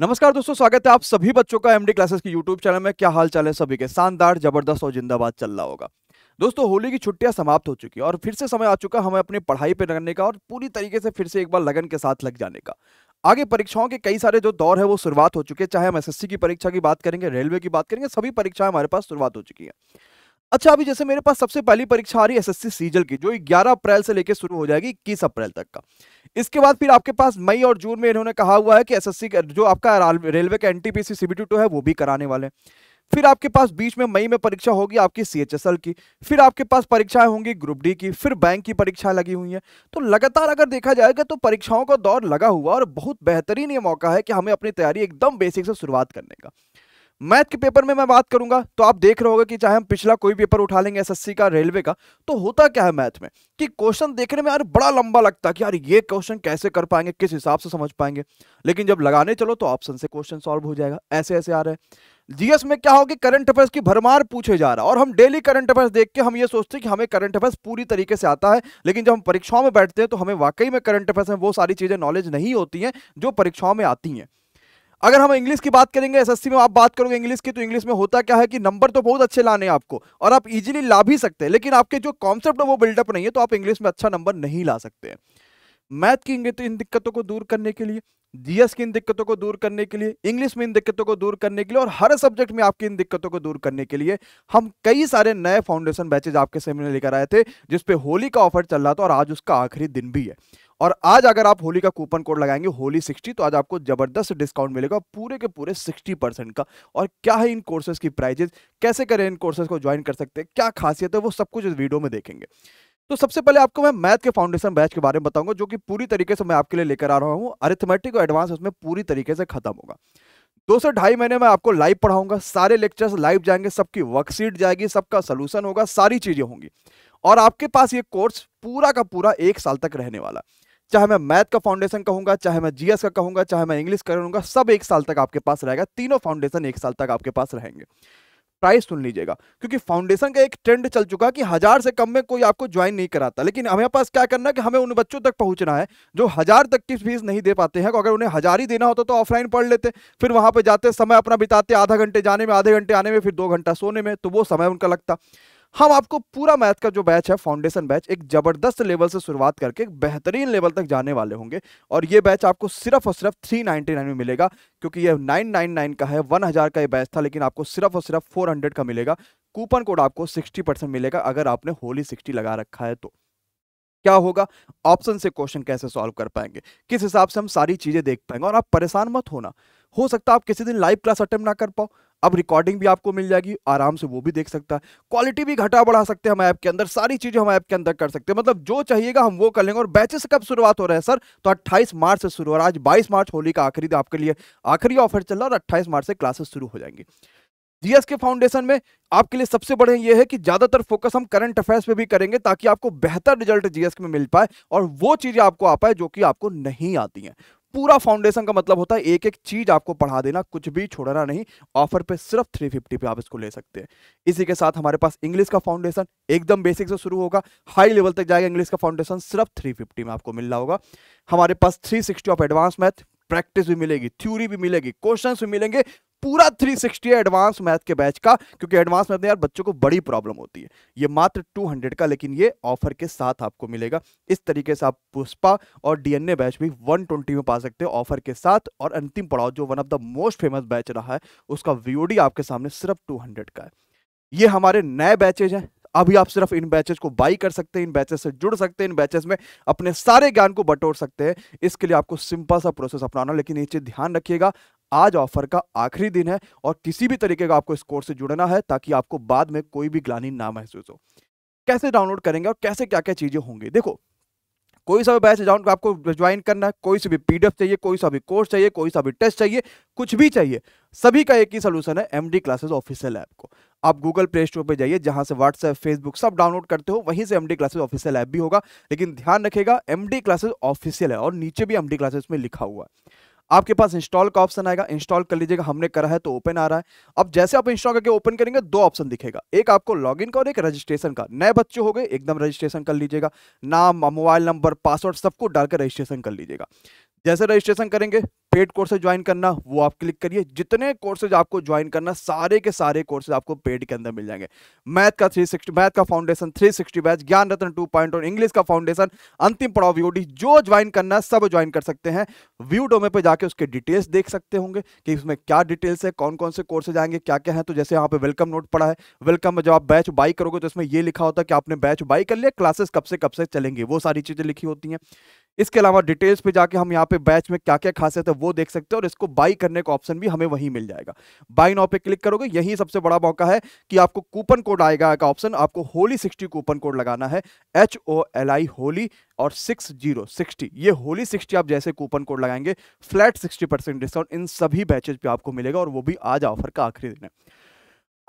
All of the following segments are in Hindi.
नमस्कार दोस्तों स्वागत है आप सभी बच्चों का एमडी क्लासेस की यूट्यूब चैनल में क्या हाल चाल है सभी के शानदार जबरदस्त और जिंदाबाद चल रहा होगा दोस्तों होली की छुट्टियां समाप्त हो चुकी है और फिर से समय आ चुका है हमें अपनी पढ़ाई पे लगने का और पूरी तरीके से फिर से एक बार लगन के साथ लग जाने का आगे परीक्षाओं के कई सारे जो दौर है वो शुरुआत हो चुके हैं चाहे हम एस की परीक्षा की बात करेंगे रेलवे की बात करेंगे सभी परीक्षाएं हमारे पास शुरुआत हो चुकी है अच्छा अभी जैसे मेरे पास सबसे पहली परीक्षा आ रही है एस सीजल की जो 11 अप्रैल से लेकर शुरू हो जाएगी इक्कीस अप्रैल तक का इसके बाद फिर आपके पास मई और जून में इन्होंने कहा हुआ है कि एसएससी जो आपका रेलवे का एनटीपीसी सीबीटी टू है वो भी कराने वाले हैं फिर आपके पास बीच में मई में परीक्षा होगी आपकी सी की फिर आपके पास परीक्षाएं होंगी ग्रुप डी की फिर बैंक की परीक्षा लगी हुई है तो लगातार अगर देखा जाएगा तो परीक्षाओं का दौर लगा हुआ और बहुत बेहतरीन ये मौका है कि हमें अपनी तैयारी एकदम बेसिक से शुरुआत करने का मैथ के पेपर में मैं बात करूंगा तो आप देख रहे होगा कि चाहे हम पिछला कोई पेपर उठा लेंगे एसएससी का रेलवे का तो होता क्या है मैथ में कि क्वेश्चन देखने में यार बड़ा लंबा लगता है कि यार ये क्वेश्चन कैसे कर पाएंगे किस हिसाब से समझ पाएंगे लेकिन जब लगाने चलो तो ऑप्शन से क्वेश्चन सॉल्व हो जाएगा ऐसे ऐसे आ रहे हैं जीएस में क्या हो कि करंट अफेयर्स की भरमार पूछे जा रहा है और हम डेली करंट अफेयर्स देख के हम ये सोचते हैं कि हमें करंट अफेयर्स पूरी तरीके से आता है लेकिन जब हम परीक्षाओं में बैठते हैं तो हमें वाकई में करंट अफेयर्स में वो सारी चीज़ें नॉलेज नहीं होती हैं जो परीक्षाओं में आती हैं अगर हम इंग्लिश की बात करेंगे एसएससी में आप बात करोगे इंग्लिश की तो इंग्लिश में होता क्या है कि नंबर तो बहुत अच्छे लाने आपको और आप इजीली ला भी सकते हैं लेकिन आपके जो कॉन्सेप्ट है वो बिल्डअप नहीं है तो आप इंग्लिश में अच्छा नंबर नहीं ला सकते हैं मैथ की इन दिक्कतों को दूर करने के लिए जीएस की इन दिक्कतों को दूर करने के लिए इंग्लिश में इन दिक्कतों को दूर करने के लिए और हर सब्जेक्ट में आपकी इन दिक्कतों को दूर करने के लिए हम कई सारे नए फाउंडेशन बैचेज आपके सेमिनार लेकर आए थे जिसपे होली का ऑफर चल रहा था और आज उसका आखिरी दिन भी है और आज अगर आप होली का कूपन कोड लगाएंगे होली सिक्सटी तो आज आपको जबरदस्त डिस्काउंट मिलेगा पूरे के पूरे सिक्सटी परसेंट का और क्या है इन कोर्सेज की प्राइजेज कैसे करें इन कोर्सेज को ज्वाइन कर सकते हैं क्या खासियत है वो सब कुछ इस वीडियो में देखेंगे तो सबसे पहले आपको मैं मैथ के फाउंडेशन बैच के बारे में बताऊंगा जो कि पूरी तरीके से मैं आपके लिए लेकर आ रहा हूँ अरिथमेटिक और एडवांस उसमें पूरी तरीके से खत्म होगा दो से ढाई महीने में आपको लाइव पढ़ाऊंगा सारे लेक्चर्स लाइव जाएंगे सबकी वर्कशीट जाएगी सबका सोल्यूशन होगा सारी चीजें होंगी और आपके पास ये कोर्स पूरा का पूरा एक साल तक रहने वाला है चाहे मैं मैथ का फाउंडेशन कहूंगा चाहे मैं जीएस का कहूंगा चाहे मैं इंग्लिश का कहूंगा सब एक साल तक आपके पास रहेगा तीनों फाउंडेशन एक साल तक आपके पास रहेंगे प्राइस सुन लीजिएगा क्योंकि फाउंडेशन का एक ट्रेंड चल चुका कि हजार से कम में कोई आपको ज्वाइन नहीं कराता लेकिन हमारे पास क्या करना कि हमें उन बच्चों तक पहुंचना है जो हजार तक की फीस नहीं दे पाते हैं अगर उन्हें हजार ही देना होता तो ऑफलाइन पढ़ लेते फिर वहां पर जाते समय अपना बिताते आधा घंटे जाने में आधे घंटे आने में फिर दो घंटा सोने में तो वो समय उनका लगता हम आपको पूरा मैथ का जो बैच है फाउंडेशन बैच एक जबरदस्त लेवल से शुरुआत करके एक बेहतरीन लेवल तक जाने वाले होंगे और ये बैच आपको सिर्फ और सिर्फ 399 में मिलेगा क्योंकि ये 999 का है 1000 का ये बैच था लेकिन आपको सिर्फ और सिर्फ 400 का मिलेगा कूपन कोड आपको 60 परसेंट मिलेगा अगर आपने होली सिक्सटी लगा रखा है तो क्या होगा ऑप्शन से क्वेश्चन कैसे सॉल्व कर पाएंगे किस हिसाब से हम सारी चीजें देख पाएंगे और आप परेशान मत होना हो सकता है आप किसी दिन लाइव क्लास अटेम्प्ट ना कर पाओ अब रिकॉर्डिंग भी आपको मिल जाएगी आराम से वो भी देख सकता है क्वालिटी भी घटा बढ़ा सकते हैं हम ऐप के अंदर सारी चीज़ें हम ऐप के अंदर कर सकते हैं मतलब जो चाहिएगा हम वो कर लेंगे और बैचेस कब शुरुआत हो रहा है सर तो 28 मार्च से शुरू और आज 22 मार्च होली का आखिरी आपके लिए आखिरी ऑफर चल रहा है और अट्ठाईस मार्च से क्लासेस शुरू हो जाएंगे जीएस के फाउंडेशन में आपके लिए सबसे बड़े ये है कि ज्यादातर फोकस हम करंट अफेयर्स पे भी करेंगे ताकि आपको बेहतर रिजल्ट जीएस में मिल पाए और वो चीजें आपको आ पाए जो कि आपको नहीं आती हैं पूरा फाउंडेशन का मतलब होता है एक एक चीज आपको पढ़ा देना कुछ भी छोड़ना नहीं ऑफर पे सिर्फ 350 पे आप इसको ले सकते हैं इसी के साथ हमारे पास इंग्लिश का फाउंडेशन एकदम बेसिक से शुरू होगा हाई लेवल तक जाएगा इंग्लिश का फाउंडेशन सिर्फ 350 में आपको मिल रहा होगा हमारे पास 360 ऑफ एडवांस मैथ प्रैक्टिस भी मिलेगी थ्योरी भी मिलेगी क्वेश्चन भी मिलेंगे पूरा 360 है एडवांस मैथ के बैच का क्योंकि एडवांस मैथ में यार बच्चों को बड़ी प्रॉब्लम होती है ये मात्र 200 का लेकिन ये ऑफर के साथ आपको मिलेगा इस तरीके से आप पुष्पा और डीएनए बैच भी 120 में पा सकते हो ऑफर के साथ और अंतिम पड़ाव जो one of the most famous batch रहा है उसका वीओडी आपके सामने सिर्फ टू का है ये हमारे नए बैचेज हैं अभी आप सिर्फ इन बैचेस को बाई कर सकते हैं इन बैचेस से जुड़ सकते हैं इन बैचेस में अपने सारे ज्ञान को बटोर सकते हैं इसके लिए आपको सिंपल सा प्रोसेस अपनाना लेकिन ये चीज ध्यान रखिएगा आज ऑफर का आखिरी दिन है और किसी भी तरीके का आपको इस कोर्स से जुड़ना है ताकि आपको बाद में कोई भी ग्लानी ना महसूस हो कैसे डाउनलोड करेंगे और कैसे क्या क्या चीज़ें होंगी देखो कोई सा भी बैच अकाउंट आपको ज्वाइन करना है कोई सा भी पीडीएफ चाहिए कोई सा भी कोर्स चाहिए कोई सा भी टेस्ट चाहिए कुछ भी चाहिए सभी का एक ही सलूशन है एमडी क्लासेस ऑफिशियल ऐप को आप गूगल प्ले स्टोर पर जाइए जहां से व्हाट्सएप फेसबुक सब डाउनलोड करते हो वहीं से एमडी क्लासेस ऑफिशियल ऐप भी होगा लेकिन ध्यान रखेगा एमडी क्लासेस ऑफिशियल है और नीचे भी एमडी क्लासेस में लिखा हुआ है आपके पास इंस्टॉल का ऑप्शन आएगा इंस्टॉल कर लीजिएगा हमने करा है तो ओपन आ रहा है अब जैसे आप इंस्टॉल करके ओपन करेंगे दो ऑप्शन दिखेगा एक आपको लॉगिन का और एक रजिस्ट्रेशन का नए बच्चे हो गए एकदम रजिस्ट्रेशन कर लीजिएगा नाम मोबाइल नंबर पासवर्ड सबको डालकर रजिस्ट्रेशन कर लीजिएगा जैसे रजिस्ट्रेशन करेंगे पेड कोर्सेज ज्वाइन करना वो आप क्लिक करिए जितने कोर्सेज आपको ज्वाइन करना सारे के सारे कोर्सेज आपको पेड के अंदर मिल जाएंगे मैथ का 360 मैथ का फाउंडेशन 360 बैच ज्ञान रत्न 2.0 इंग्लिश का फाउंडेशन अंतिम पड़ाव व्यूडी जो ज्वाइन करना सब ज्वाइन कर सकते हैं व्यू डोमे पे जाके उसके डिटेल्स देख सकते होंगे कि उसमें क्या डिटेल्स है कौन कौन से कोर्सेज आएंगे क्या क्या है तो जैसे यहाँ पे वेलकम नोट पड़ा है वेलकम में जब आप बैच बाई करोगे तो इसमें यह लिखा होता है कि आपने बैच बाई कर लिया क्लासेस कब से कब से चलेंगे वो सारी चीज़ें लिखी होती हैं इसके अलावा डिटेल्स पे जाके हम यहाँ पे बैच में क्या क्या खासियत है वो देख सकते हैं और इसको बाई करने का ऑप्शन भी हमें वहीं मिल जाएगा बाई नाउ पे क्लिक करोगे यही सबसे बड़ा मौका है कि आपको कूपन कोड आएगा का ऑप्शन आपको होली सिक्सटी कूपन कोड लगाना है H O L I Holi और सिक्स जीरो सिक्सटी ये होली सिक्सटी आप जैसे कूपन कोड लगाएंगे फ्लैट सिक्सटी परसेंट डिस्काउंट इन सभी बैचेज पे आपको मिलेगा और वो भी आज ऑफर का आखिरी दिन है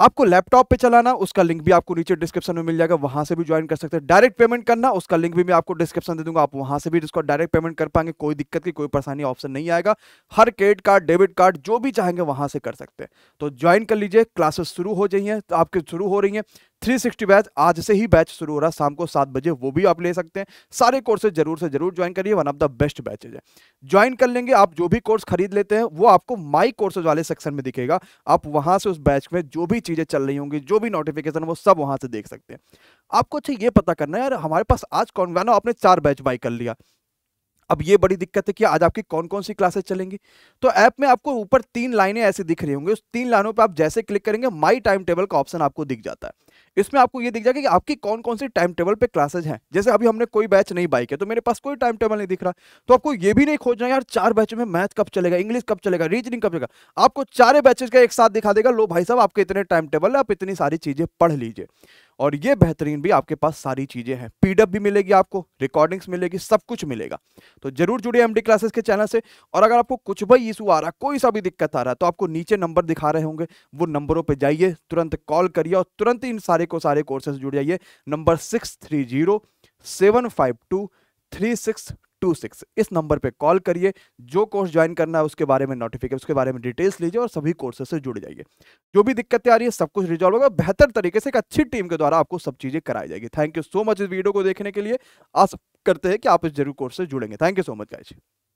आपको लैपटॉप पे चलाना उसका लिंक भी आपको नीचे डिस्क्रिप्शन में मिल जाएगा वहां से भी ज्वाइन कर सकते हैं डायरेक्ट पेमेंट करना उसका लिंक भी मैं आपको डिस्क्रिप्शन दे दूंगा आप वहां से भी इसको डायरेक्ट पेमेंट कर पाएंगे कोई दिक्कत की कोई परेशानी ऑप्शन नहीं आएगा हर क्रेडिट कार्ड डेबिट कार्ड जो भी चाहेंगे वहां से कर सकते हैं तो ज्वाइन कर लीजिए क्लासेस शुरू हो जाइए तो आपके शुरू हो रही है 360 बैच आज से ही बैच शुरू हो रहा है शाम को सात बजे वो भी आप ले सकते हैं सारे कोर्सेज जरूर से जरूर ज्वाइन करिए one of the best batches है ज्वाइन कर लेंगे आप जो भी कोर्स खरीद लेते हैं वो आपको माई कोर्सेज वाले सेक्शन में दिखेगा आप वहां से उस बैच में जो भी चीजें चल रही होंगी जो भी नोटिफिकेशन वो सब वहां से देख सकते हैं आपको अच्छा ये पता करना है यार हमारे पास आज कौन गाना आपने चार बैच बाई कर लिया अब ये बड़ी दिक्कत है कि आज आपकी कौन कौन सी क्लासेस चलेंगी तो ऐप में आपको ऊपर तीन लाइनें ऐसे दिख रही होंगी उस तीन लाइनों पर आप जैसे क्लिक करेंगे माई टाइम टेबल का ऑप्शन आपको दिख जाता है इसमें आपको ये दिख जाएगा कि आपकी कौन कौन सी टाइम टेबल पे क्लासेज हैं जैसे अभी हमने कोई बैच नहीं बाई किया तो मेरे पास कोई टाइम टेबल नहीं दिख रहा तो आपको ये भी नहीं खोजना यार चार बैच में मैथ कब चलेगा इंग्लिश कब चलेगा रीजनिंग कब चलेगा आपको चारे बैचेज का एक साथ दिखा देगा लो भाई साहब आपके इतने टाइम टेबल आप इतनी सारी चीजें पढ़ लीजिए और ये बेहतरीन भी आपके पास सारी चीज़ें हैं पीडअप भी मिलेगी आपको रिकॉर्डिंग्स मिलेगी सब कुछ मिलेगा तो जरूर जुड़िए एम क्लासेस के चैनल से और अगर आपको कुछ भी इशू आ रहा कोई सा भी दिक्कत आ रहा है तो आपको नीचे नंबर दिखा रहे होंगे वो नंबरों पर जाइए तुरंत कॉल करिए और तुरंत इन सारे को सारे कोर्सेज जुड़ जाइए number six three zero seven five two three six two six इस नंबर पे कॉल करिए जो कोर्स ज्वाइन करना है उसके बारे में नोटिफिकेशन उसके बारे में डिटेल्स लीजिए और सभी कोर्सेज से जुड़ जाइए जो भी दिक्कतें आ रही है सब कुछ रिजॉल्व होगा बेहतर तरीके से एक अच्छी टीम के द्वारा आपको सब चीज़ें कराई जाएगी थैंक यू सो मच इस वीडियो को देखने के लिए आशा करते हैं कि आप इस जरूर कोर्स से जुड़ेंगे thank you so much guys